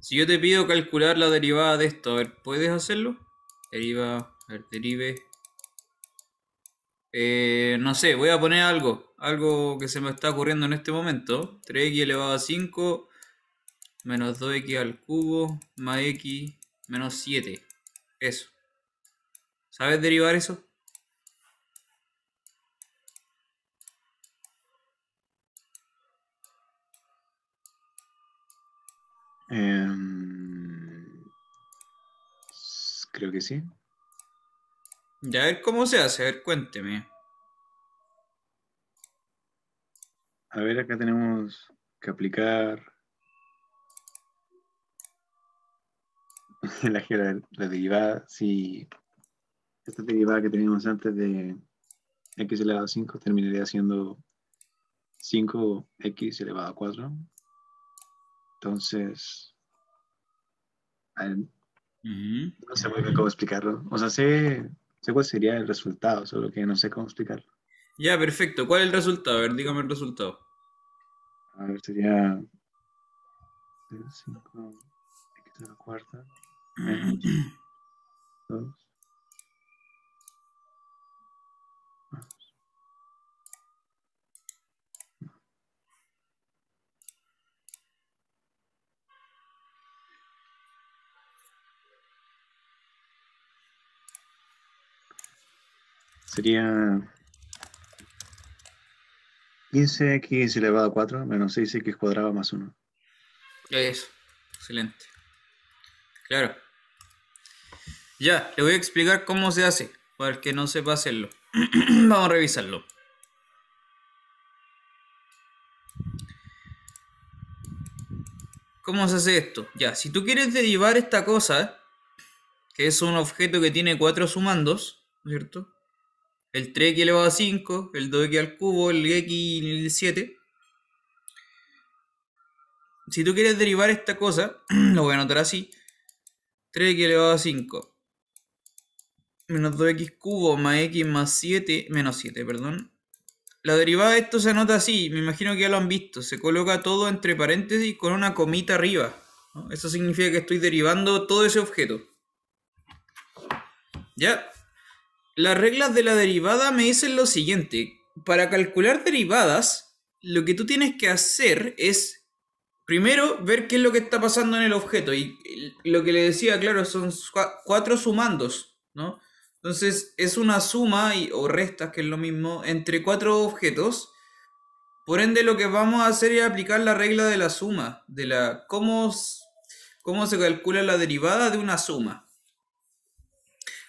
Si yo te pido calcular la derivada de esto, a ver, ¿puedes hacerlo? Deriva, a ver, derive. Eh, no sé, voy a poner algo, algo que se me está ocurriendo en este momento. 3x elevado a 5 menos 2x al cubo más x menos 7. Eso. ¿Sabes derivar eso? Em, creo que sí. Ya a ver cómo se hace, a ver, cuénteme. A ver, acá tenemos que aplicar la, la derivada, Si Esta derivada que teníamos antes de x elevado a 5 terminaría siendo 5x elevado a 4 entonces, no sé muy bien cómo explicarlo. O sea, sé, sé cuál sería el resultado, solo que no sé cómo explicarlo. Ya, perfecto. ¿Cuál es el resultado? A ver, dígame el resultado. A ver, sería 5 x a la cuarta menos Sería 15x elevado a 4 menos 6x cuadrado más 1. Eso, excelente. Claro. Ya, le voy a explicar cómo se hace, para el que no sepa hacerlo. Vamos a revisarlo. ¿Cómo se hace esto? Ya, si tú quieres derivar esta cosa, que es un objeto que tiene cuatro sumandos, ¿cierto? el 3x elevado a 5, el 2x al cubo, el x y el 7. Si tú quieres derivar esta cosa, lo voy a anotar así. 3x elevado a 5. Menos 2x cubo más x más 7, menos 7, perdón. La derivada de esto se anota así, me imagino que ya lo han visto. Se coloca todo entre paréntesis con una comita arriba. Eso significa que estoy derivando todo ese objeto. ¿Ya? Las reglas de la derivada me dicen lo siguiente. Para calcular derivadas, lo que tú tienes que hacer es primero ver qué es lo que está pasando en el objeto. Y lo que le decía, claro, son cuatro sumandos, ¿no? Entonces es una suma o restas, que es lo mismo, entre cuatro objetos. Por ende, lo que vamos a hacer es aplicar la regla de la suma, de la cómo se calcula la derivada de una suma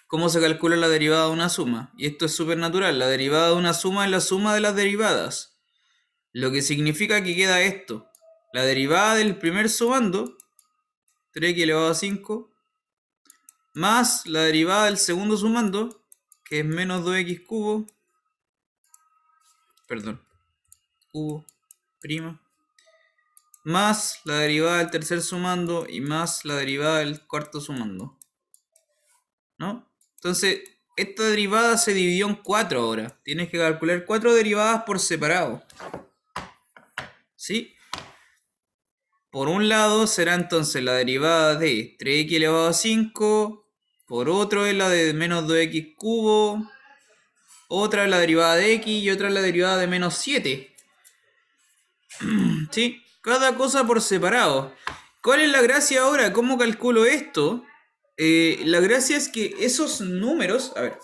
cómo se calcula la derivada de una suma. Y esto es súper natural. La derivada de una suma es la suma de las derivadas. Lo que significa que queda esto. La derivada del primer sumando, 3x elevado a 5, más la derivada del segundo sumando, que es menos 2x cubo, perdón, cubo, prima, más la derivada del tercer sumando y más la derivada del cuarto sumando. ¿No? Entonces, esta derivada se dividió en 4 ahora. Tienes que calcular cuatro derivadas por separado. ¿Sí? Por un lado será entonces la derivada de 3x elevado a 5, por otro es la de menos 2x cubo, otra es la derivada de x y otra es la derivada de menos 7. ¿Sí? Cada cosa por separado. ¿Cuál es la gracia ahora? ¿Cómo calculo esto? Eh, la gracia es que esos números, a ver,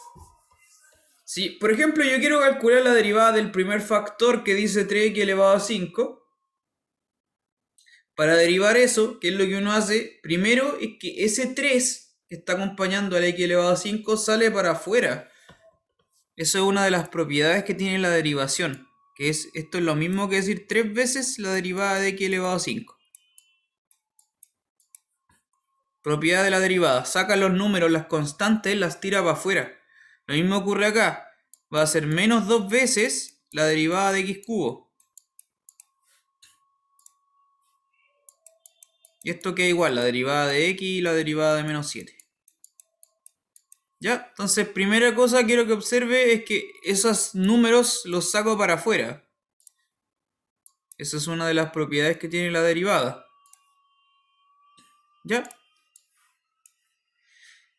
si por ejemplo yo quiero calcular la derivada del primer factor que dice 3x elevado a 5, para derivar eso, qué es lo que uno hace, primero es que ese 3 que está acompañando al x elevado a 5 sale para afuera. Eso es una de las propiedades que tiene la derivación, que es esto es lo mismo que decir 3 veces la derivada de x elevado a 5. Propiedad de la derivada. Saca los números, las constantes, las tira para afuera. Lo mismo ocurre acá. Va a ser menos dos veces la derivada de x cubo. Y esto queda igual, la derivada de x y la derivada de menos 7. ¿Ya? Entonces, primera cosa que quiero que observe es que esos números los saco para afuera. Esa es una de las propiedades que tiene la derivada. ¿Ya?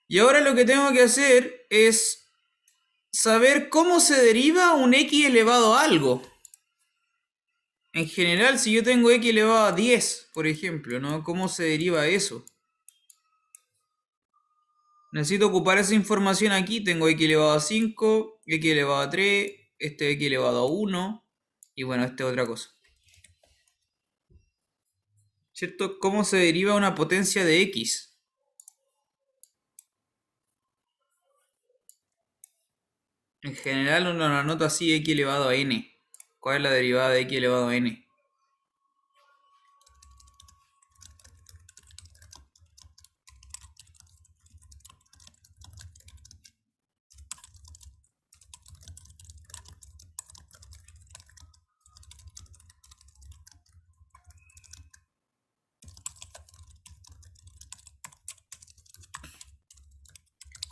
Y ahora lo que tengo que hacer es saber cómo se deriva un x elevado a algo. En general, si yo tengo x elevado a 10, por ejemplo, ¿no? ¿Cómo se deriva eso? Necesito ocupar esa información aquí. Tengo x elevado a 5, x elevado a 3, este x elevado a 1 y bueno, este otra cosa. ¿Cierto? ¿Cómo se deriva una potencia de x? En general uno lo anota así x elevado a n. ¿Cuál es la derivada de x elevado a n?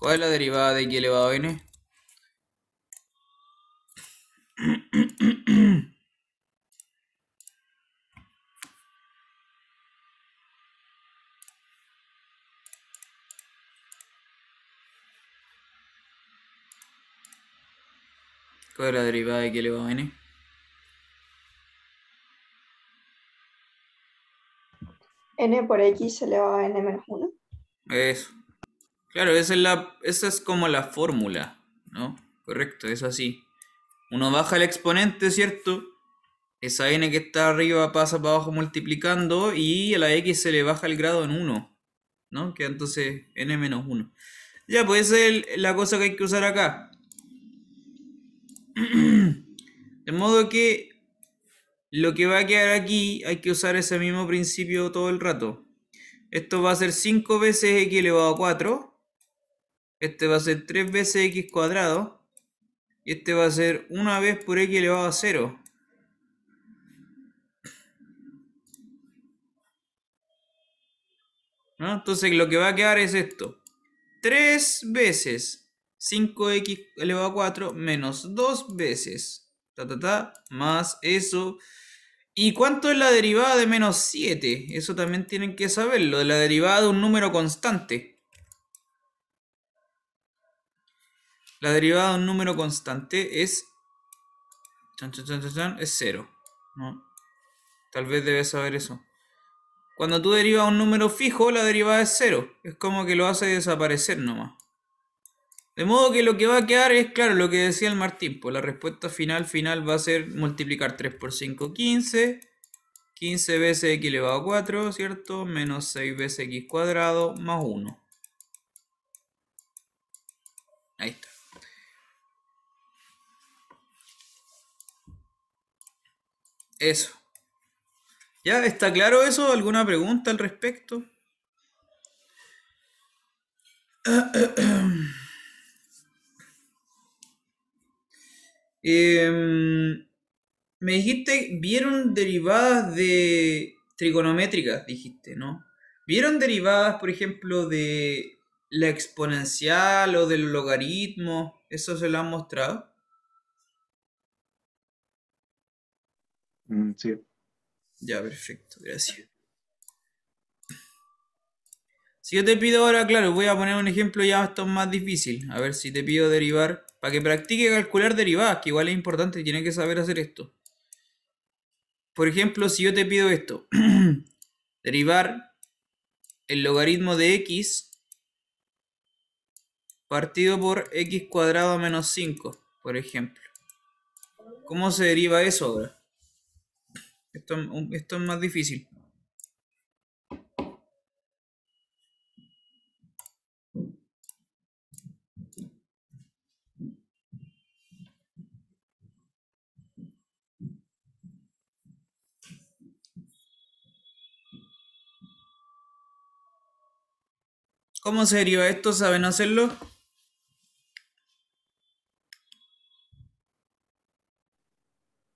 ¿Cuál es la derivada de x elevado a n? ¿Cuál es la derivada de que le va a n? n por x elevado a n menos 1. Eso. Claro, esa es, la, esa es como la fórmula, ¿no? Correcto, es así. Uno baja el exponente, ¿cierto? Esa n que está arriba pasa para abajo multiplicando y a la x se le baja el grado en 1, ¿no? Que entonces n menos 1. Ya, pues esa es la cosa que hay que usar acá. De modo que lo que va a quedar aquí hay que usar ese mismo principio todo el rato. Esto va a ser 5 veces x elevado a 4. Este va a ser 3 veces x cuadrado. Este va a ser una vez por x elevado a 0. Entonces lo que va a quedar es esto. 3 veces 5x elevado a 4 menos 2 veces. Ta, ta, ta, más eso. ¿Y cuánto es la derivada de menos 7? Eso también tienen que saberlo. De la derivada de un número constante. La derivada de un número constante es... es cero. Tal vez debes saber eso. Cuando tú derivas un número fijo, la derivada es 0. Es como que lo hace desaparecer nomás. De modo que lo que va a quedar es, claro, lo que decía el Martín. Pues la respuesta final final va a ser multiplicar 3 por 5, 15. 15 veces x elevado a 4, ¿cierto? Menos 6 veces x cuadrado más 1. Ahí está. Eso. ¿Ya está claro eso? ¿Alguna pregunta al respecto? Em, me dijiste, vieron derivadas de trigonométricas, dijiste, ¿no? ¿Vieron derivadas, por ejemplo, de la exponencial o del logaritmo? ¿Eso se lo han mostrado? Mm, ya, perfecto, gracias. Si yo te pido ahora, claro, voy a poner un ejemplo ya esto más difícil. A ver si te pido derivar. Para que practique calcular derivadas, que igual es importante, tienen que saber hacer esto. Por ejemplo, si yo te pido esto. derivar el logaritmo de x partido por x cuadrado menos 5, por ejemplo. ¿Cómo se deriva eso ahora? Esto, es más difícil. ¿Cómo serio? ¿Esto saben hacerlo?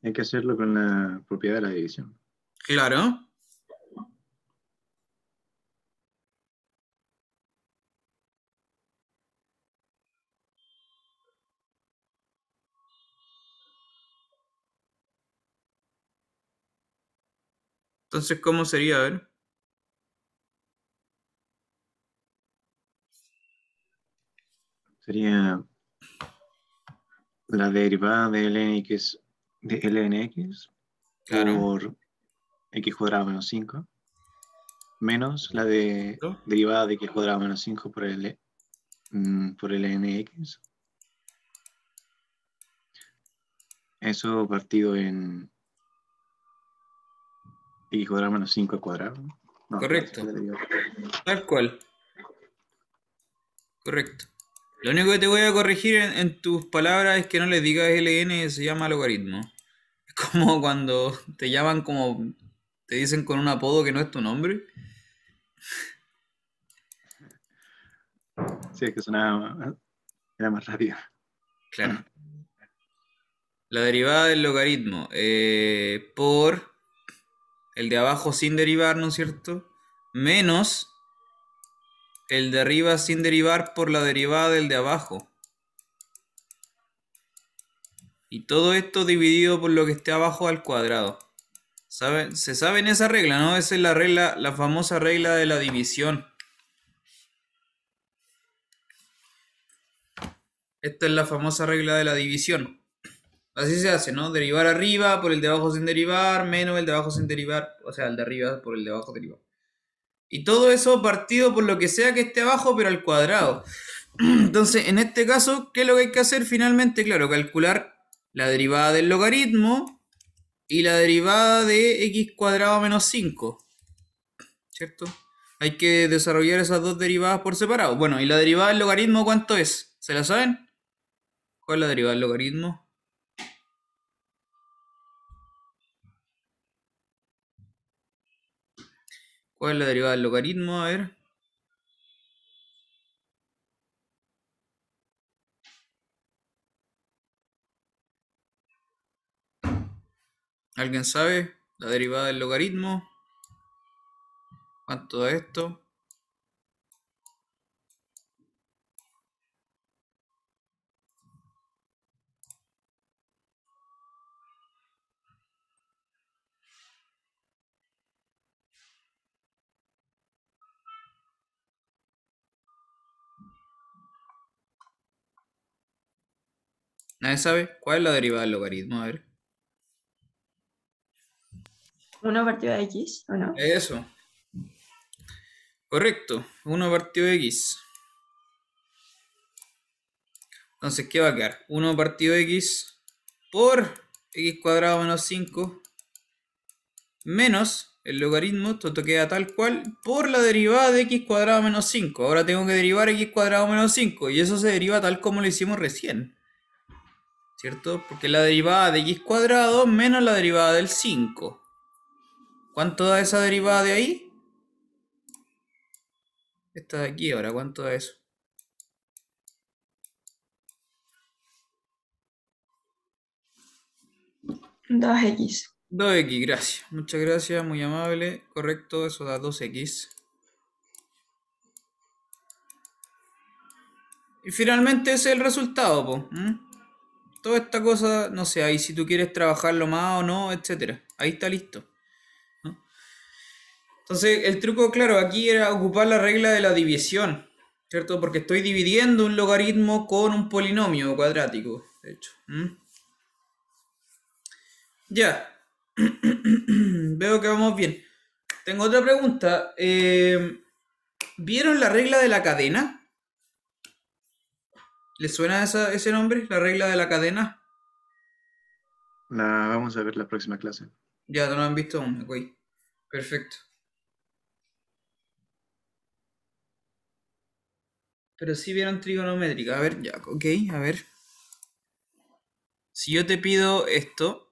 Hay que hacerlo con la propiedad de la división. Claro. Entonces, ¿cómo sería? ver. Sería la derivada de ln es de lnx por x cuadrado menos 5 menos la de derivada de x cuadrado menos 5 por el mm, por lnx eso partido en x cuadrado menos 5 al cuadrado correcto tal cual correcto lo único que te voy a corregir en, en tus palabras es que no le digas ln se llama logaritmo como cuando te llaman como te dicen con un apodo que no es tu nombre. Sí, es que sonaba era más rápido. Claro. La derivada del logaritmo eh, por el de abajo sin derivar, ¿no es cierto? Menos el de arriba sin derivar por la derivada del de abajo. Y todo esto dividido por lo que esté abajo al cuadrado. ¿Saben? Se saben esa regla, ¿no? Esa es la regla, la famosa regla de la división. Esta es la famosa regla de la división. Así se hace, ¿no? Derivar arriba por el de abajo sin derivar, menos el de abajo sin derivar, o sea, el de arriba por el de abajo derivado. Y todo eso partido por lo que sea que esté abajo, pero al cuadrado. Entonces, en este caso, ¿qué es lo que hay que hacer? Finalmente, claro, calcular la derivada del logaritmo y la derivada de x cuadrado menos 5. ¿Cierto? Hay que desarrollar esas dos derivadas por separado. Bueno, ¿y la derivada del logaritmo cuánto es? ¿Se la saben? ¿Cuál es la derivada del logaritmo? ¿Cuál es la derivada del logaritmo? A ver. ¿Alguien sabe? La derivada del logaritmo. ¿Cuánto da esto? ¿Nadie sabe cuál es la derivada del logaritmo? A ver. 1 partido de X, ¿o no? Eso. Correcto, 1 partido de X. Entonces, ¿qué va a quedar? 1 partido de X por X cuadrado menos 5 menos el logaritmo, esto queda tal cual, por la derivada de X cuadrado menos 5. Ahora tengo que derivar X cuadrado menos 5 y eso se deriva tal como lo hicimos recién. ¿Cierto? Porque la derivada de X cuadrado menos la derivada del 5. ¿Cuánto da esa derivada de ahí? Esta de aquí ahora, ¿cuánto da eso? Dos x 2x, gracias. Muchas gracias, muy amable. Correcto, eso da 2x. Y finalmente ese es el resultado, Toda esta cosa, no sé, ahí si tú quieres trabajarlo más o no, etcétera. Ahí está listo. Entonces, el truco, claro, aquí era ocupar la regla de la división, ¿cierto? Porque estoy dividiendo un logaritmo con un polinomio cuadrático, de hecho. Ya. Veo que vamos bien. Tengo otra pregunta. Eh, ¿Vieron la regla de la cadena? ¿Les suena ese nombre? ¿La regla de la cadena? La vamos a ver la próxima clase. Ya, no han visto Perfecto. Pero si vieron trigonométrica. A ver, ya, ok, a ver. Si yo te pido esto.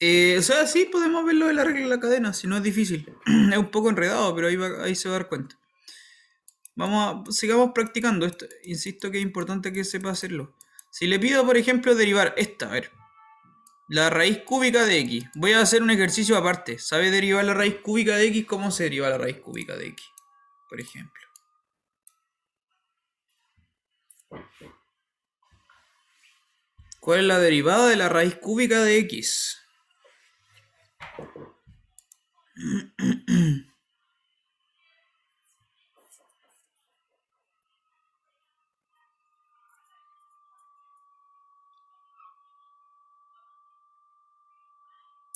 Eh, o sea, sí podemos verlo de la regla de la cadena, si no es difícil. es un poco enredado, pero ahí, ahí se va a dar cuenta. Vamos a, sigamos practicando esto. Insisto que es importante que sepa hacerlo. Si le pido, por ejemplo, derivar esta, a ver. La raíz cúbica de x. Voy a hacer un ejercicio aparte. ¿Sabe derivar la raíz cúbica de x? ¿Cómo se deriva la raíz cúbica de x? Por ejemplo. ¿Cuál es la derivada de la raíz cúbica de x?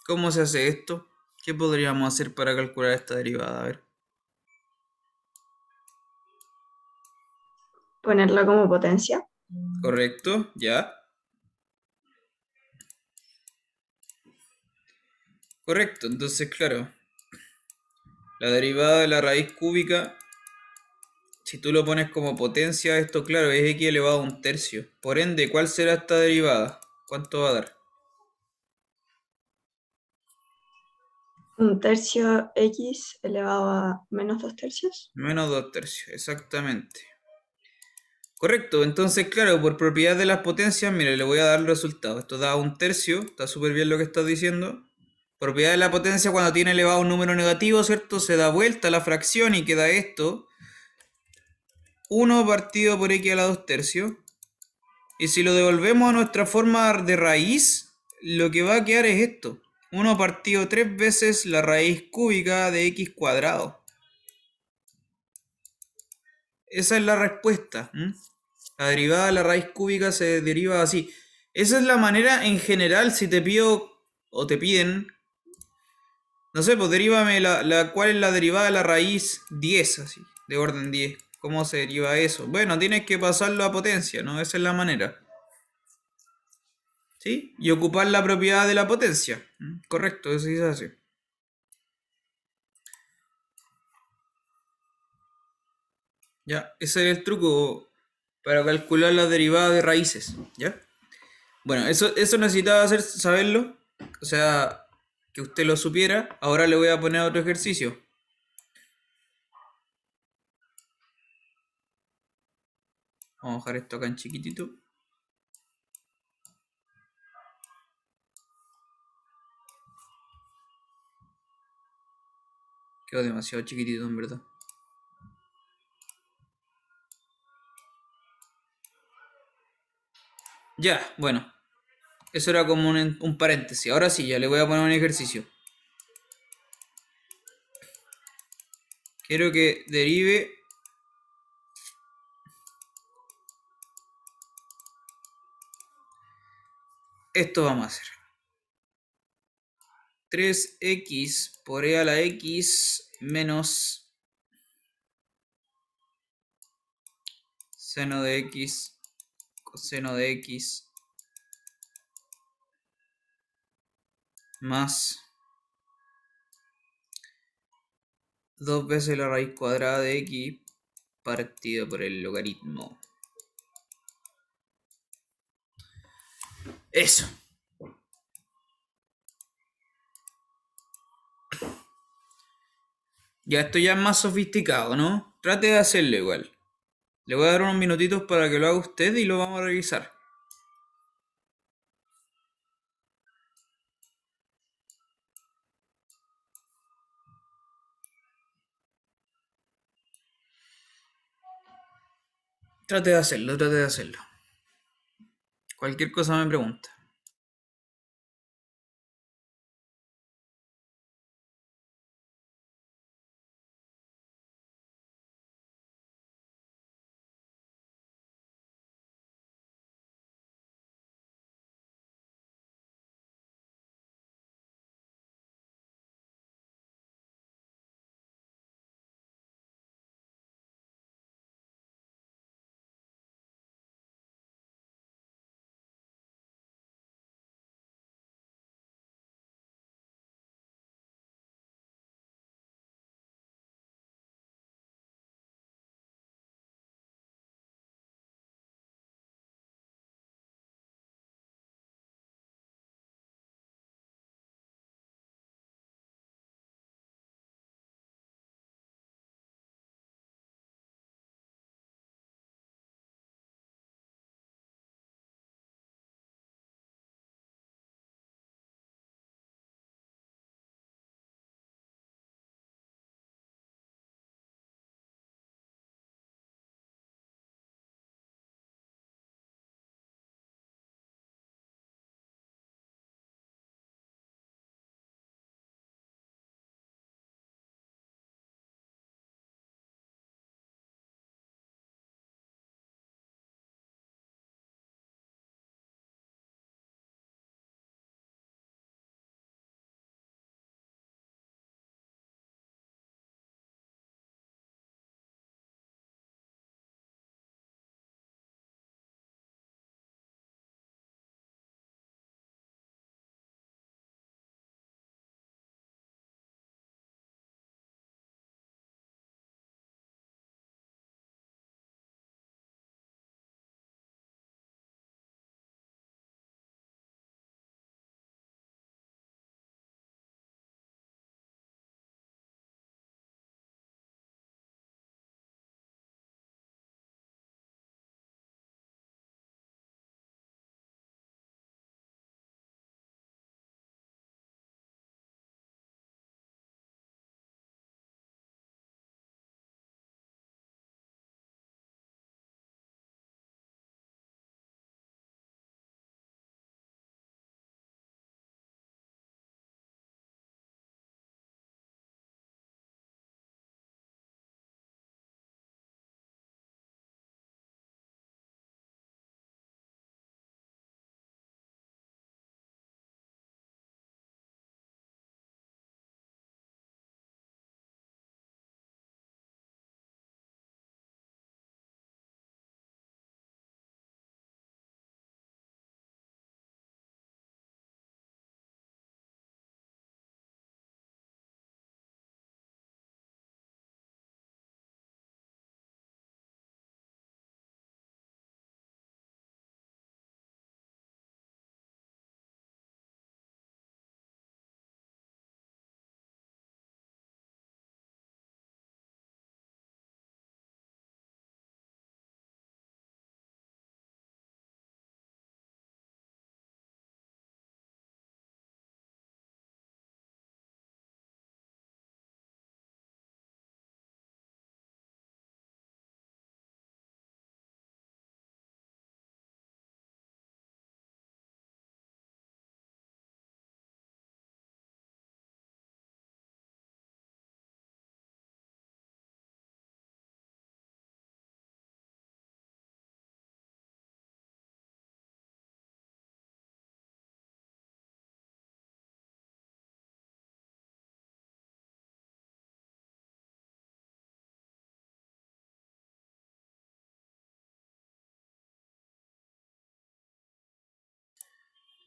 ¿Cómo se hace esto? ¿Qué podríamos hacer para calcular esta derivada? A ver. Ponerla como potencia. Correcto, ya. Correcto, entonces claro, la derivada de la raíz cúbica, si tú lo pones como potencia, esto claro, es x elevado a un tercio. Por ende, ¿cuál será esta derivada? ¿Cuánto va a dar? Un tercio X elevado a menos dos tercios. Menos dos tercios, exactamente. Correcto, entonces claro, por propiedad de las potencias, mire, le voy a dar el resultado. Esto da un tercio, está súper bien lo que estás diciendo. Propiedad de la potencia cuando tiene elevado un número negativo, ¿cierto? Se da vuelta la fracción y queda esto. 1 partido por x a la 2 tercios. Y si lo devolvemos a nuestra forma de raíz, lo que va a quedar es esto. 1 partido 3 veces la raíz cúbica de x cuadrado. Esa es la respuesta. La derivada de la raíz cúbica se deriva así. Esa es la manera en general si te pido o te piden. No sé, pues derívame la, la, cuál es la derivada de la raíz 10, así, de orden 10. ¿Cómo se deriva eso? Bueno, tienes que pasarlo a potencia, ¿no? Esa es la manera. ¿sí? Y ocupar la propiedad de la potencia. ¿Mm? Correcto, eso se hace Ya, ese es el truco para calcular la derivada de raíces, ¿ya? Bueno, eso, eso necesitaba hacer, saberlo, o sea, que usted lo supiera. Ahora le voy a poner otro ejercicio. Vamos a dejar esto acá en chiquitito. Quedó demasiado chiquitito, en verdad. Ya, bueno. Eso era como un, paréntesis. Ahora sí, ya le voy a poner un ejercicio. Quiero que derive esto vamos a hacer. 3x por e a la x menos seno de x, coseno de x, más dos veces la raíz cuadrada de x partido por el logaritmo. Eso. Ya esto ya es más sofisticado, ¿no? Trate de hacerlo igual. Le voy a dar unos minutitos para que lo haga usted y lo vamos a revisar. Trate de hacerlo, trate de hacerlo. Cualquier cosa me pregunta.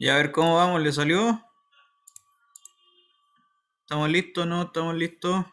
Y a ver cómo vamos, ¿le salió? ¿Estamos listos? ¿No? ¿Estamos listos?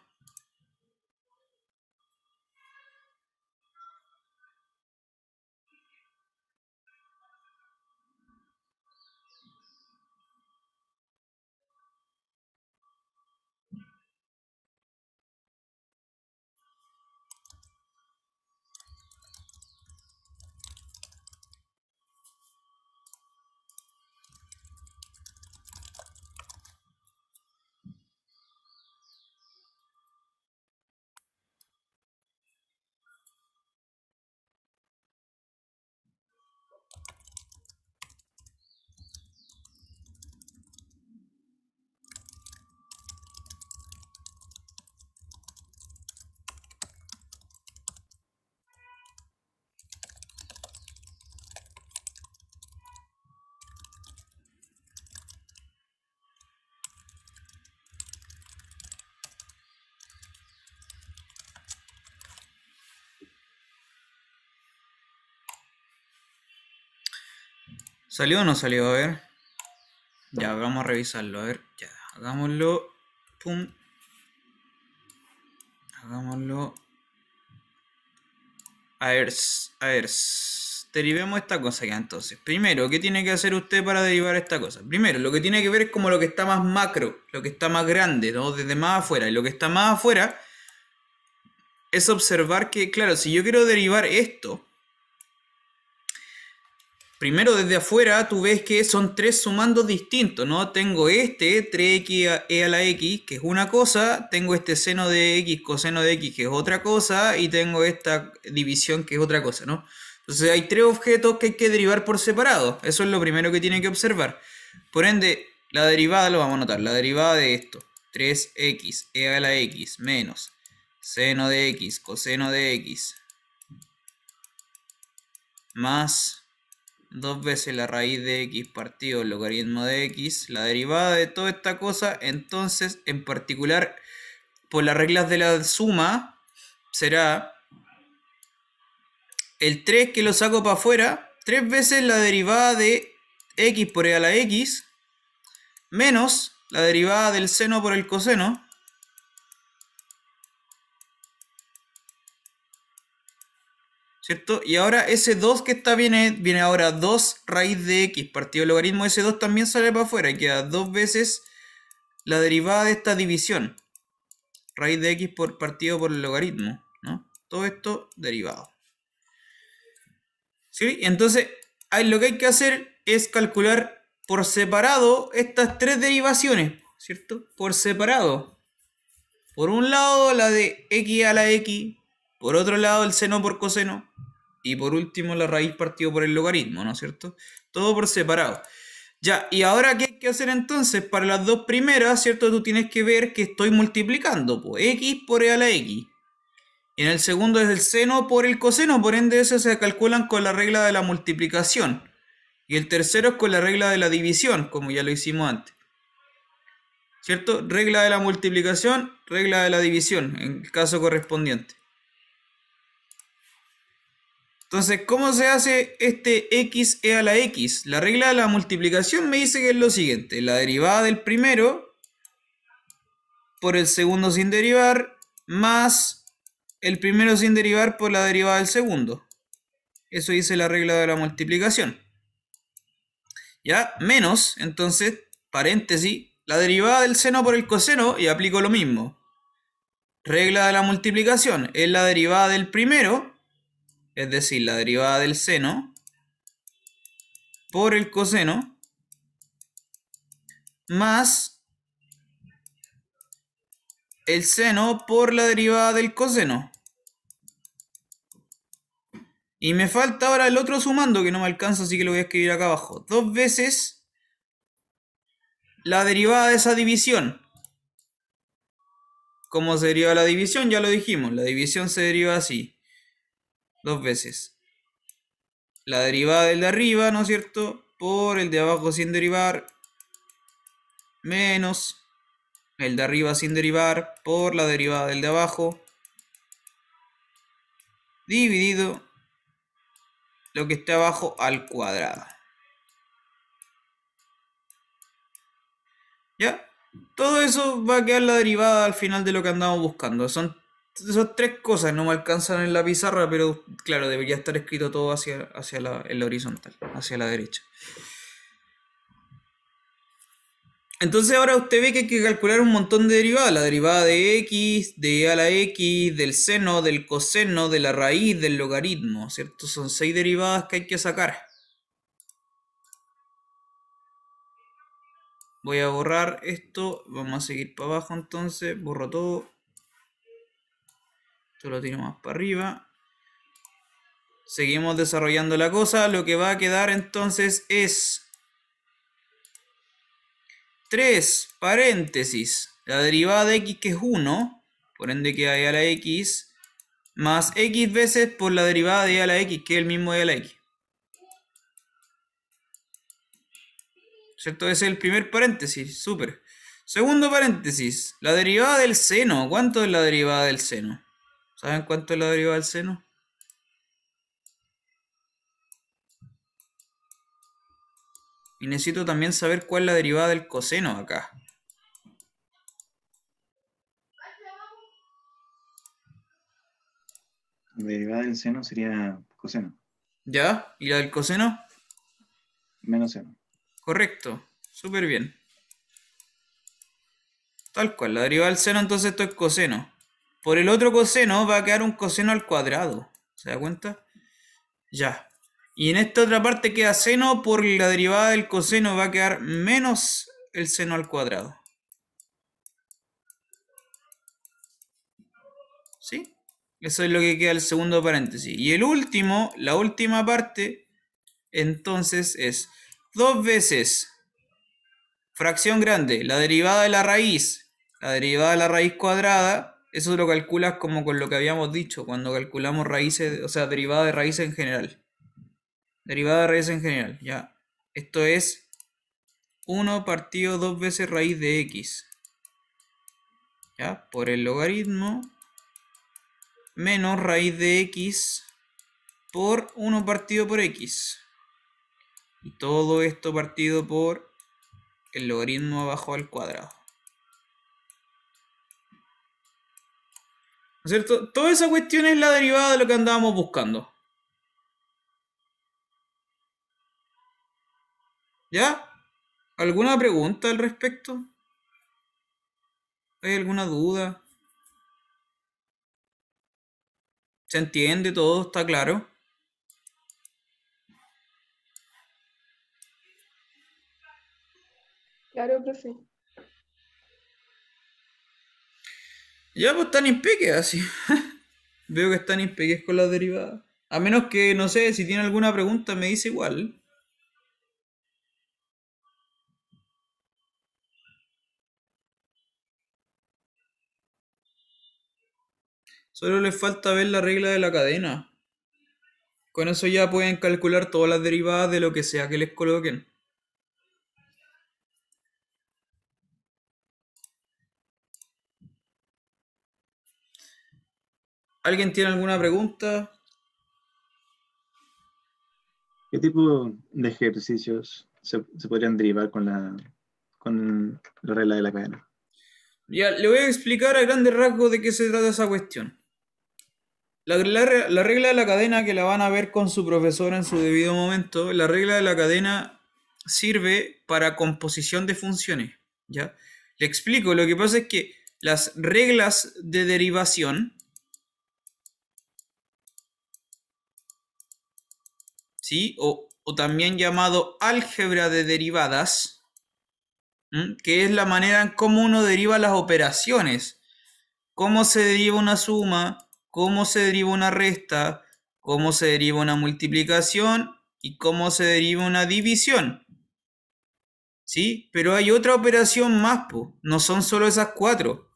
¿Salió o no salió? A ver. Ya, vamos a revisarlo. A ver, ya. Hagámoslo. Pum. Hagámoslo. A ver, a ver. Derivemos esta cosa ya entonces. Primero, ¿qué tiene que hacer usted para derivar esta cosa? Primero, lo que tiene que ver es como lo que está más macro, lo que está más grande, ¿no? Desde más afuera. Y lo que está más afuera es observar que, claro, si yo quiero derivar esto, primero desde afuera tú ves que son tres sumandos distintos, ¿no? Tengo este 3x e a la x, que es una cosa, tengo este seno de x coseno de x, que es otra cosa, y tengo esta división, que es otra cosa, ¿no? Entonces hay tres objetos que hay que derivar por separado, eso es lo primero que tienen que observar. Por ende, la derivada, lo vamos a notar, la derivada de esto, 3x e a la x menos seno de x coseno de x más dos veces la raíz de x partido el logaritmo de x, la derivada de toda esta cosa, entonces en particular por las reglas de la suma será el 3 que lo saco para afuera, tres veces la derivada de x por e a la x, menos la derivada del seno por el coseno, ¿cierto? Y ahora ese 2 que está viene, viene ahora 2 raíz de x partido logaritmo de ese 2 también sale para afuera y queda dos veces la derivada de esta división. Raíz de x por partido por el logaritmo, ¿no? Todo esto derivado. ¿Sí? Entonces, ahí lo que hay que hacer es calcular por separado estas tres derivaciones, ¿cierto? Por separado. Por un lado la de x a la x, por otro lado el seno por coseno, y por último, la raíz partido por el logaritmo, ¿no es cierto? Todo por separado. Ya, y ahora, ¿qué hay que hacer entonces? Para las dos primeras, ¿cierto? Tú tienes que ver que estoy multiplicando, pues, x por e a la x. Y en el segundo es el seno por el coseno, por ende, eso se calculan con la regla de la multiplicación. Y el tercero es con la regla de la división, como ya lo hicimos antes. ¿Cierto? Regla de la multiplicación, regla de la división, en el caso correspondiente. Entonces, ¿cómo se hace este x e a la x? La regla de la multiplicación me dice que es lo siguiente. La derivada del primero por el segundo sin derivar más el primero sin derivar por la derivada del segundo. Eso dice la regla de la multiplicación. ¿Ya? Menos, entonces, paréntesis, la derivada del seno por el coseno y aplico lo mismo. Regla de la multiplicación es la derivada del primero es decir, la derivada del seno por el coseno más el seno por la derivada del coseno. Y me falta ahora el otro sumando que no me alcanza, así que lo voy a escribir acá abajo. Dos veces la derivada de esa división. ¿Cómo se deriva la división? Ya lo dijimos, la división se deriva así dos veces. La derivada del de arriba, ¿no es cierto? Por el de abajo sin derivar, menos el de arriba sin derivar por la derivada del de abajo, dividido lo que está abajo al cuadrado. ¿Ya? Todo eso va a quedar la derivada al final de lo que andamos buscando. Son esas tres cosas, no me alcanzan en la pizarra, pero claro, debería estar escrito todo hacia, hacia la, horizontal, hacia la derecha. Entonces ahora usted ve que hay que calcular un montón de derivadas, la derivada de x, de a la x, del seno, del coseno, de la raíz, del logaritmo, ¿cierto? Son seis derivadas que hay que sacar. Voy a borrar esto, vamos a seguir para abajo entonces, borro todo. Esto lo tiro más para arriba. Seguimos desarrollando la cosa. Lo que va a quedar entonces es... 3 paréntesis. La derivada de x que es 1. Por ende queda hay a la x. Más x veces por la derivada de a la x que es el mismo de a la x. ¿Cierto? Ese es el primer paréntesis. Super. Segundo paréntesis. La derivada del seno. ¿Cuánto es la derivada del seno? ¿Saben cuánto es la derivada del seno? Y necesito también saber cuál es la derivada del coseno acá. La derivada del seno sería coseno. ¿Ya? ¿Y la del coseno? Menos seno. Correcto. Súper bien. Tal cual. La derivada del seno entonces esto es coseno. Por el otro coseno va a quedar un coseno al cuadrado. ¿Se da cuenta? Ya. Y en esta otra parte queda seno por la derivada del coseno va a quedar menos el seno al cuadrado. ¿Sí? Eso es lo que queda el segundo paréntesis. Y el último, la última parte, entonces es dos veces fracción grande, la derivada de la raíz, la derivada de la raíz cuadrada, eso lo calculas como con lo que habíamos dicho, cuando calculamos raíces, o sea, derivada de raíces en general. Derivada de raíces en general, ya. Esto es 1 partido dos veces raíz de x. ¿Ya? Por el logaritmo menos raíz de x por 1 partido por x. Y todo esto partido por el logaritmo abajo al cuadrado. cierto? Toda esa cuestión es la derivada de lo que andábamos buscando. ¿Ya? ¿Alguna pregunta al respecto? ¿Hay alguna duda? ¿Se entiende todo? ¿Está claro? Claro, sí. Ya, pues están impeques así. Veo que están impeques con las derivadas. A menos que, no sé, si tiene alguna pregunta me dice igual. Solo les falta ver la regla de la cadena. Con eso ya pueden calcular todas las derivadas de lo que sea que les coloquen. ¿Alguien tiene alguna pregunta? ¿Qué tipo de ejercicios se, podrían derivar con la, con la regla de la cadena? Ya, le voy a explicar a grandes rasgos de qué se trata esa cuestión. La, regla de la cadena, que la van a ver con su profesor en su debido momento, la regla de la cadena sirve para composición de funciones. ¿ya? Le explico, lo que pasa es que las reglas de derivación, O, también llamado álgebra de derivadas, que es la manera en cómo uno deriva las operaciones. Cómo se deriva una suma, cómo se deriva una resta, cómo se deriva una multiplicación y cómo se deriva una división. ¿Sí? Pero hay otra operación más, no son solo esas cuatro,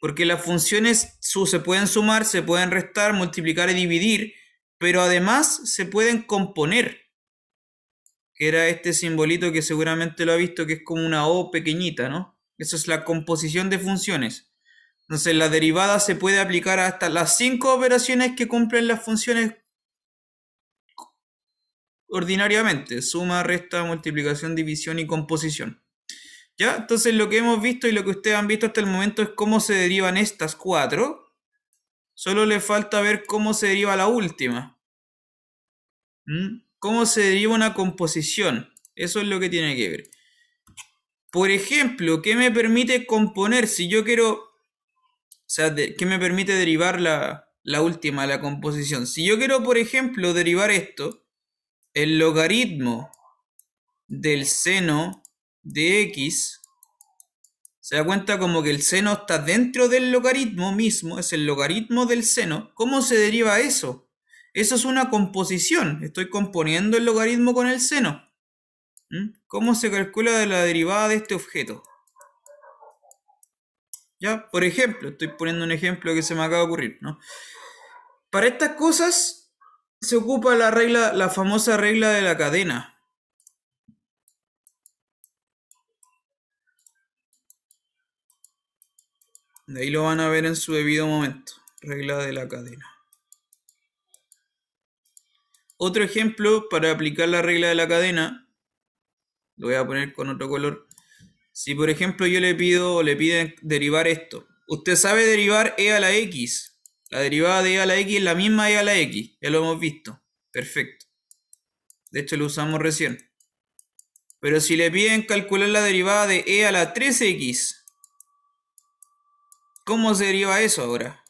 porque las funciones se pueden sumar, se pueden restar, multiplicar y dividir, pero además se pueden componer. era este simbolito que seguramente lo ha visto, que es como una O pequeñita, ¿no? Eso es la composición de funciones. Entonces, la derivada se puede aplicar hasta las cinco operaciones que cumplen las funciones ordinariamente. Suma, resta, multiplicación, división y composición. ¿Ya? Entonces, lo que hemos visto y lo que ustedes han visto hasta el momento es cómo se derivan estas cuatro Solo le falta ver cómo se deriva la última. ¿Mm? ¿Cómo se deriva una composición? Eso es lo que tiene que ver. Por ejemplo, ¿qué me permite componer? Si yo quiero... O sea, ¿qué me permite derivar la, la última, la composición? Si yo quiero, por ejemplo, derivar esto, el logaritmo del seno de x se da cuenta como que el seno está dentro del logaritmo mismo, es el logaritmo del seno. ¿Cómo se deriva eso? Eso es una composición. Estoy componiendo el logaritmo con el seno. ¿Mm? ¿Cómo se calcula la derivada de este objeto? ¿Ya? Por ejemplo, estoy poniendo un ejemplo que se me acaba de ocurrir, Para estas cosas se ocupa la regla, la famosa regla de la cadena. De ahí lo van a ver en su debido momento. Regla de la cadena. Otro ejemplo para aplicar la regla de la cadena. Lo voy a poner con otro color. Si por ejemplo yo le pido o le piden derivar esto. Usted sabe derivar e a la x. La derivada de e a la x es la misma e a la x. Ya lo hemos visto. Perfecto. De hecho lo usamos recién. Pero si le piden calcular la derivada de e a la 3x ¿Cómo se deriva eso ahora?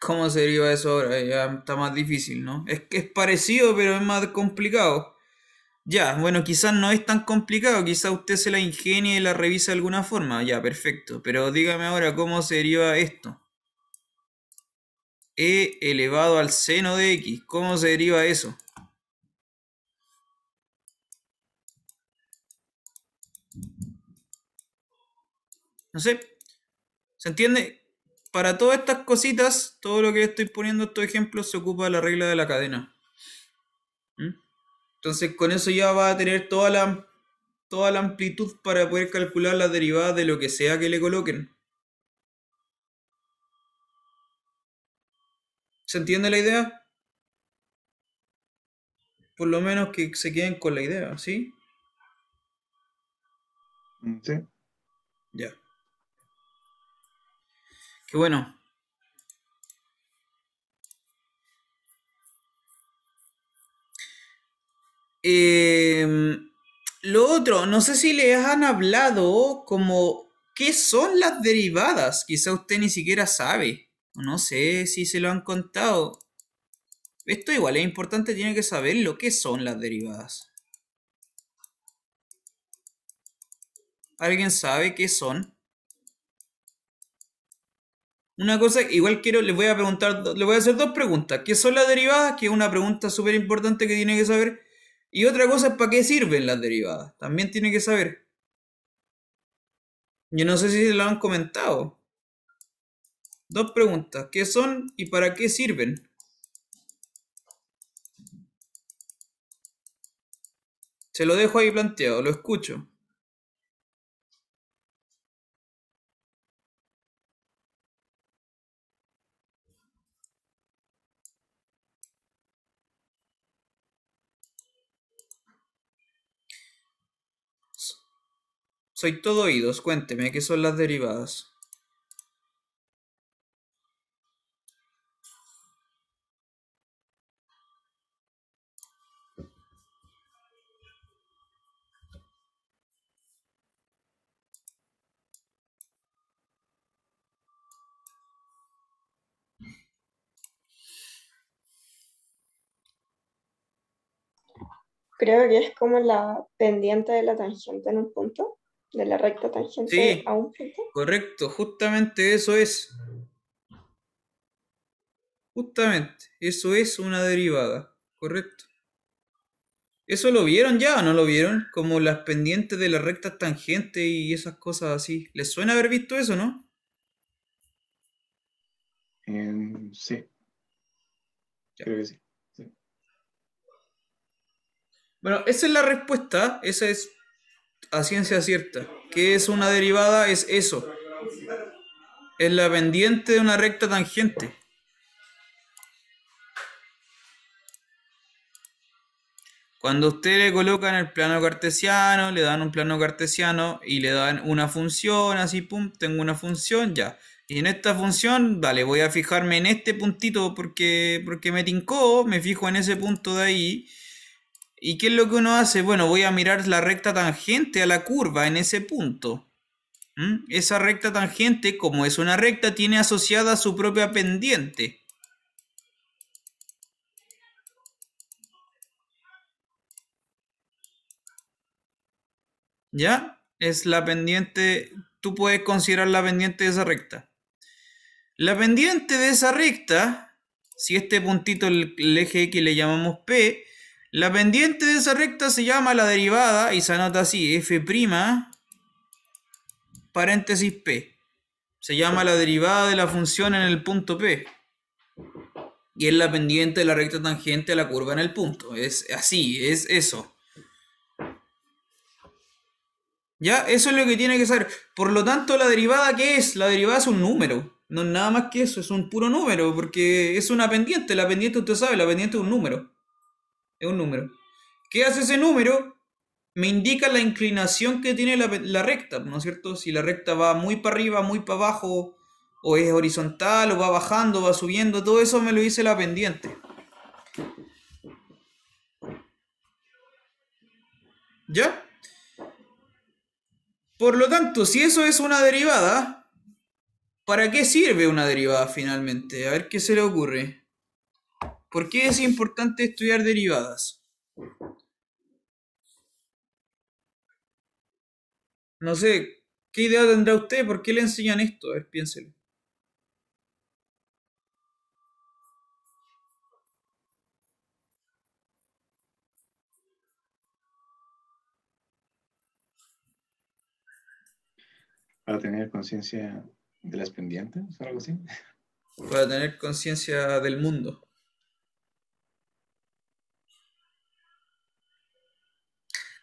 ¿Cómo se deriva eso ahora? Ya está más difícil, ¿no? Es que es parecido, pero es más complicado. Ya, bueno, quizás no es tan complicado, quizás usted se la ingenie y la revisa de alguna forma. Ya, perfecto. Pero dígame ahora cómo se deriva esto. E elevado al seno de x, ¿cómo se deriva eso? No sé. ¿Se entiende? Para todas estas cositas, todo lo que estoy poniendo estos ejemplos se ocupa de la regla de la cadena. ¿Mm? Entonces con eso ya va a tener toda la, toda la amplitud para poder calcular la derivada de lo que sea que le coloquen. ¿Se entiende la idea? Por lo menos que se queden con la idea, ¿sí? Sí. Ya. Qué bueno. Em, lo otro, no sé si les han hablado como qué son las derivadas. Quizá usted ni siquiera sabe. No sé si se lo han contado. Esto igual es importante, tiene que saber lo que son las derivadas. ¿Alguien sabe qué son? Una cosa, igual quiero, les voy a preguntar, le voy a hacer dos preguntas, ¿Qué son las derivadas, que es una pregunta súper importante que tiene que saber, y otra cosa es para qué sirven las derivadas, también tiene que saber. Yo no sé si se lo han comentado. Dos preguntas, ¿qué son y para qué sirven? Se lo dejo ahí planteado, lo escucho. Soy todo oídos, cuénteme, ¿qué son las derivadas? Creo que es como la pendiente de la tangente en un punto de la recta tangente a un punto. Correcto, justamente eso es. Justamente, eso es una derivada, correcto. ¿Eso lo vieron ya o no lo vieron? Como las pendientes de la recta tangente y esas cosas así. ¿Les suena haber visto eso, no? sí. Creo que sí. Bueno, esa es la respuesta. Esa es a ciencia cierta. ¿Qué es una derivada? Es eso. Es la pendiente de una recta tangente. Cuando usted le colocan el plano cartesiano, le dan un plano cartesiano y le dan una función, así, pum, tengo una función, ya. Y en esta función, vale, voy a fijarme en este puntito porque, porque me tincó, me fijo en ese punto de ahí ¿Y qué es lo que uno hace? Bueno, voy a mirar la recta tangente a la curva en ese punto. ¿Mm? Esa recta tangente, como es una recta, tiene asociada su propia pendiente. ¿Ya? Es la pendiente, tú puedes considerar la pendiente de esa recta. La pendiente de esa recta, si este puntito, el, el eje X le llamamos P, la pendiente de esa recta se llama la derivada y se anota así, f' paréntesis p. Se llama la derivada de la función en el punto p. Y es la pendiente de la recta tangente a la curva en el punto. Es así, es eso. ¿Ya? Eso es lo que tiene que saber. Por lo tanto, ¿la derivada qué es? La derivada es un número. No es nada más que eso, es un puro número, porque es una pendiente. La pendiente, usted sabe, la pendiente es un número es un número. ¿Qué hace ese número? Me indica la inclinación que tiene la, recta, ¿no es cierto? Si la recta va muy para arriba, muy para abajo, o es horizontal, o va bajando, va subiendo, todo eso me lo dice la pendiente. ¿Ya? Por lo tanto, si eso es una derivada, ¿para qué sirve una derivada finalmente? A ver qué se le ocurre. ¿Por qué es importante estudiar derivadas? No sé, ¿qué idea tendrá usted? ¿Por qué le enseñan esto? A piénselo. Para tener conciencia de las pendientes, algo así. Para tener conciencia del mundo.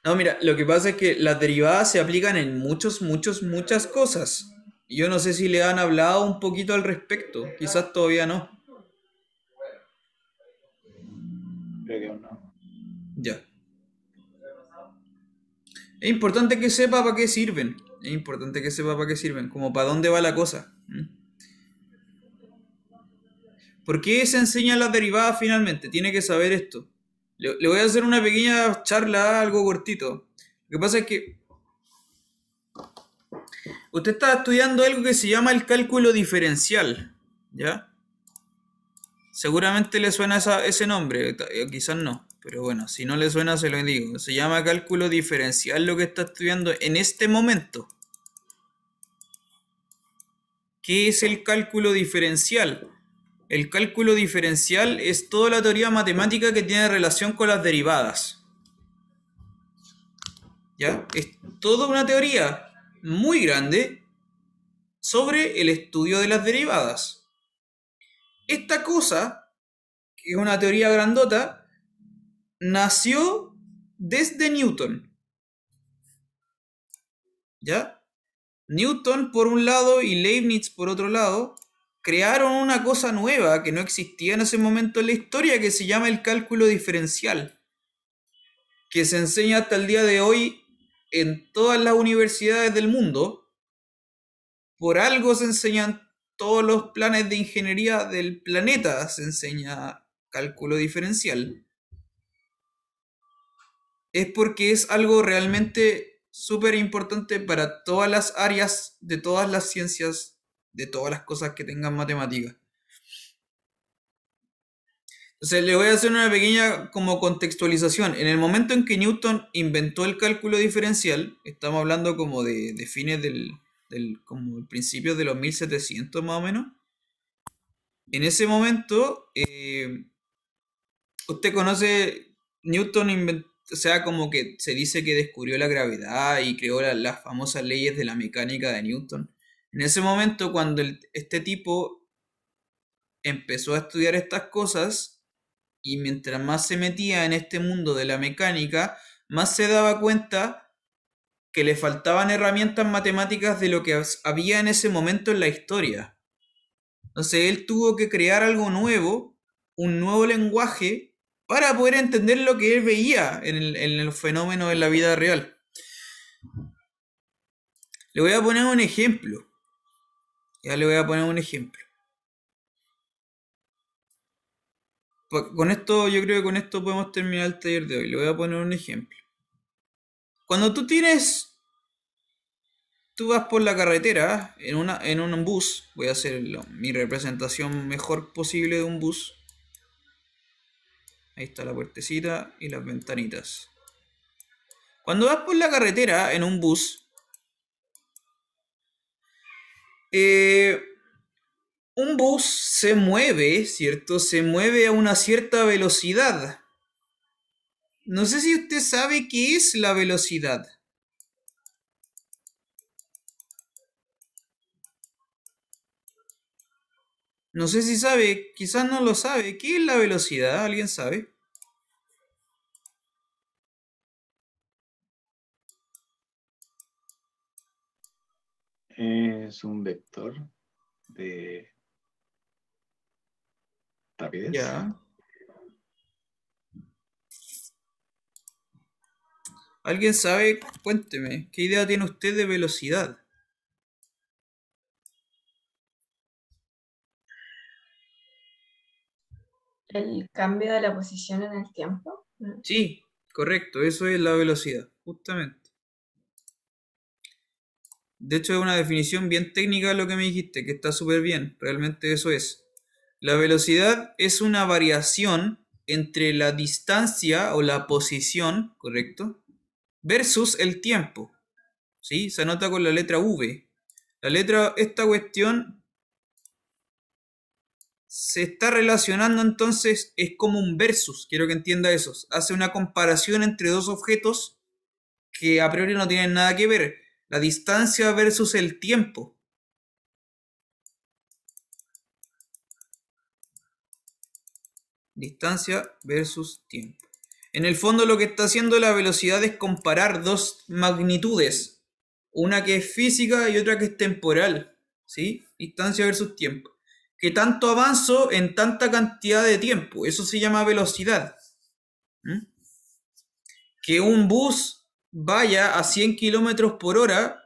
No, mira, lo que pasa es que las derivadas se aplican en muchos, muchos, muchas cosas. Yo no sé si le han hablado un poquito al respecto, quizás todavía no. Creo que no. Ya. Es importante que sepa para qué sirven. Es importante que sepa para qué sirven, como para dónde va la cosa. ¿Mm? ¿Por qué se enseñan las derivadas finalmente? Tiene que saber esto. Le, voy a hacer una pequeña charla, algo cortito. Lo que pasa es que usted está estudiando algo que se llama el cálculo diferencial, ¿ya? Seguramente le suena ese nombre, eh, quizás no, pero bueno, si no le suena se lo digo. Se llama cálculo diferencial lo que está estudiando en este momento. ¿Qué es el cálculo diferencial? El cálculo diferencial es toda la teoría matemática que tiene relación con las derivadas. ¿Ya? Es toda una teoría muy grande sobre el estudio de las derivadas. Esta cosa, que es una teoría grandota, nació desde Newton. ¿Ya? Newton por un lado y Leibniz por otro lado crearon una cosa nueva que no existía en ese momento en la historia que se llama el cálculo diferencial, que se enseña hasta el día de hoy en todas las universidades del mundo. Por algo se enseñan todos los planes de ingeniería del planeta, se enseña cálculo diferencial. Es porque es algo realmente súper importante para todas las áreas de todas las ciencias de todas las cosas que tengan matemáticas. Entonces, les voy a hacer una pequeña como contextualización. En el momento en que Newton inventó el cálculo diferencial, estamos hablando como de, fines del, del como principio de los 1700 más o menos, en ese momento, eh, usted conoce, Newton inventó, o sea, como que se dice que descubrió la gravedad y creó las famosas leyes de la mecánica de Newton. En ese momento, cuando este tipo empezó a estudiar estas cosas, y mientras más se metía en este mundo de la mecánica, más se daba cuenta que le faltaban herramientas matemáticas de lo que había en ese momento en la historia. Entonces él tuvo que crear algo nuevo, un nuevo lenguaje, para poder entender lo que él veía en el fenómeno de la vida real. Le voy a poner un ejemplo. Ya le voy a poner un ejemplo. Pues, con esto, yo creo que con esto podemos terminar el taller de hoy. Le voy a poner un ejemplo. Cuando tú tienes, tú vas por la carretera en, una, en un bus, voy a hacer mi representación mejor posible de un bus. Ahí está la puertecita y las ventanitas. Cuando vas por la carretera en un bus, Eh, un bus se mueve, ¿cierto? Se mueve a una cierta velocidad. No sé si usted sabe qué es la velocidad. No sé si sabe, quizás no lo sabe. ¿Qué es la velocidad? ¿Alguien sabe? es un vector de rapidez. ¿Alguien sabe? Cuénteme, ¿qué idea tiene usted de velocidad? El cambio de la posición en el tiempo. Sí, correcto, eso es la velocidad, justamente. De hecho, es una definición bien técnica lo que me dijiste, que está súper bien, realmente eso es. La velocidad es una variación entre la distancia o la posición, ¿correcto? Versus el tiempo. ¿Sí? Se anota con la letra V. La letra, esta cuestión se está relacionando entonces, es como un versus, quiero que entienda eso. Hace una comparación entre dos objetos que a priori no tienen nada que ver. La distancia versus el tiempo. Distancia versus tiempo. En el fondo lo que está haciendo la velocidad es comparar dos magnitudes. Una que es física y otra que es temporal. ¿Sí? Distancia versus tiempo. Que tanto avanzo en tanta cantidad de tiempo. Eso se llama velocidad. Que un bus vaya a 100 kilómetros por hora,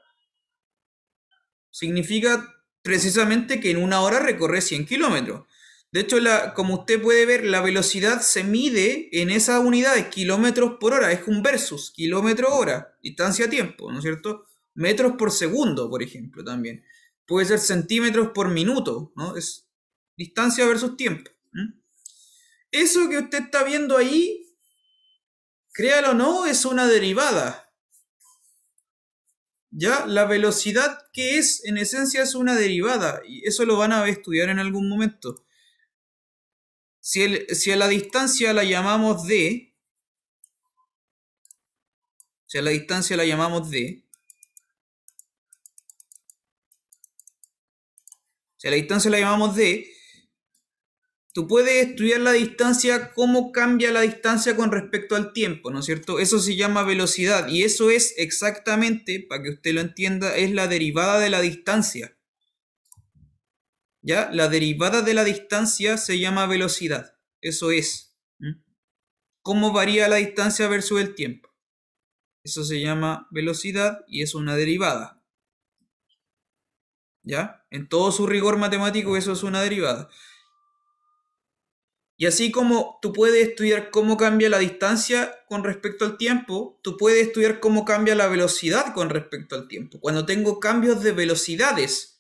significa precisamente que en una hora recorre 100 kilómetros. De hecho, como usted puede ver, la velocidad se mide en esa unidad de kilómetros por hora. Es un versus, kilómetro hora, distancia tiempo, ¿no es cierto? Metros por segundo, por ejemplo, también. Puede ser centímetros por minuto, ¿no? Es distancia versus tiempo. Eso que usted está viendo ahí créalo o no, es una derivada. Ya, la velocidad que es, en esencia, es una derivada. Y eso lo van a estudiar en algún momento. Si, si a la distancia la llamamos d, si a la distancia la llamamos d, si a la distancia la llamamos d, tú puedes estudiar la distancia, cómo cambia la distancia con respecto al tiempo, ¿no es cierto? Eso se llama velocidad y eso es exactamente, para que usted lo entienda, es la derivada de la distancia. ¿Ya? La derivada de la distancia se llama velocidad. Eso es. ¿Cómo varía la distancia versus el tiempo? Eso se llama velocidad y es una derivada. ¿Ya? En todo su rigor matemático eso es una derivada. Y así como tú puedes estudiar cómo cambia la distancia con respecto al tiempo, tú puedes estudiar cómo cambia la velocidad con respecto al tiempo. Cuando tengo cambios de velocidades,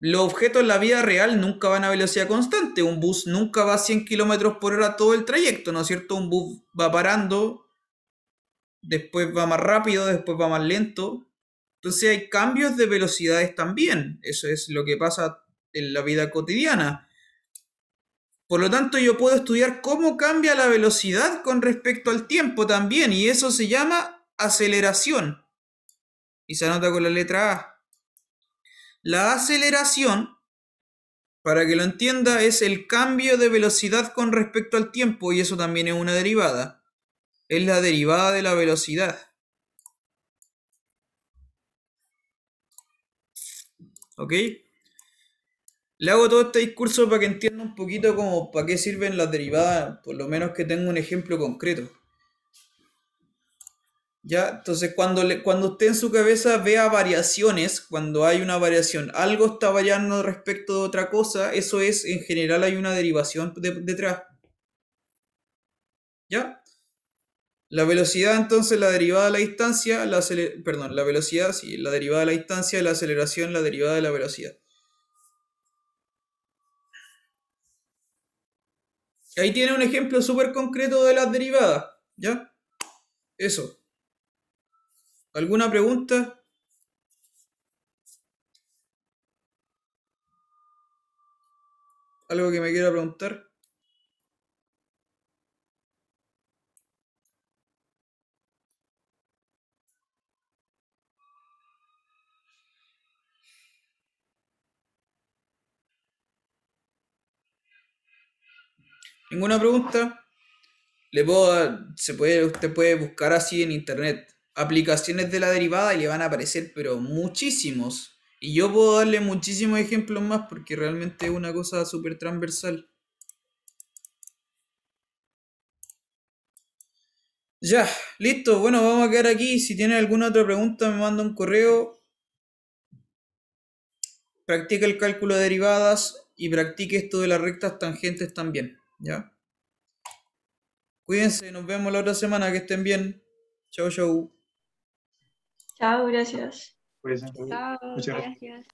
los objetos en la vida real nunca van a velocidad constante. Un bus nunca va a 100 km por hora todo el trayecto, ¿no es cierto? Un bus va parando, después va más rápido, después va más lento. Entonces hay cambios de velocidades también. Eso es lo que pasa en la vida cotidiana por lo tanto, yo puedo estudiar cómo cambia la velocidad con respecto al tiempo también, y eso se llama aceleración. Y se anota con la letra A. La aceleración, para que lo entienda, es el cambio de velocidad con respecto al tiempo, y eso también es una derivada. Es la derivada de la velocidad. ¿Ok? Le hago todo este discurso para que entienda un poquito como para qué sirven las derivadas, por lo menos que tenga un ejemplo concreto. ¿Ya? Entonces, cuando, cuando usted en su cabeza vea variaciones, cuando hay una variación, algo está variando respecto de otra cosa, eso es, en general hay una derivación detrás. ¿Ya? La velocidad, entonces, la derivada de la distancia, la perdón, la velocidad, sí, la derivada de la distancia, la aceleración, la derivada de la velocidad. Ahí tiene un ejemplo súper concreto de las derivadas, ¿ya? Eso. ¿Alguna pregunta? ¿Algo que me quiera preguntar? ninguna pregunta, le puedo, se puede, usted puede buscar así en internet aplicaciones de la derivada y le van a aparecer, pero muchísimos. Y yo puedo darle muchísimos ejemplos más porque realmente es una cosa súper transversal. Ya, listo. Bueno, vamos a quedar aquí. Si tiene alguna otra pregunta, me manda un correo. Practica el cálculo de derivadas y practique esto de las rectas tangentes también. ¿Ya? Cuídense, nos vemos la otra semana, que estén bien. Chau, chau. Chao, gracias. Chao, gracias.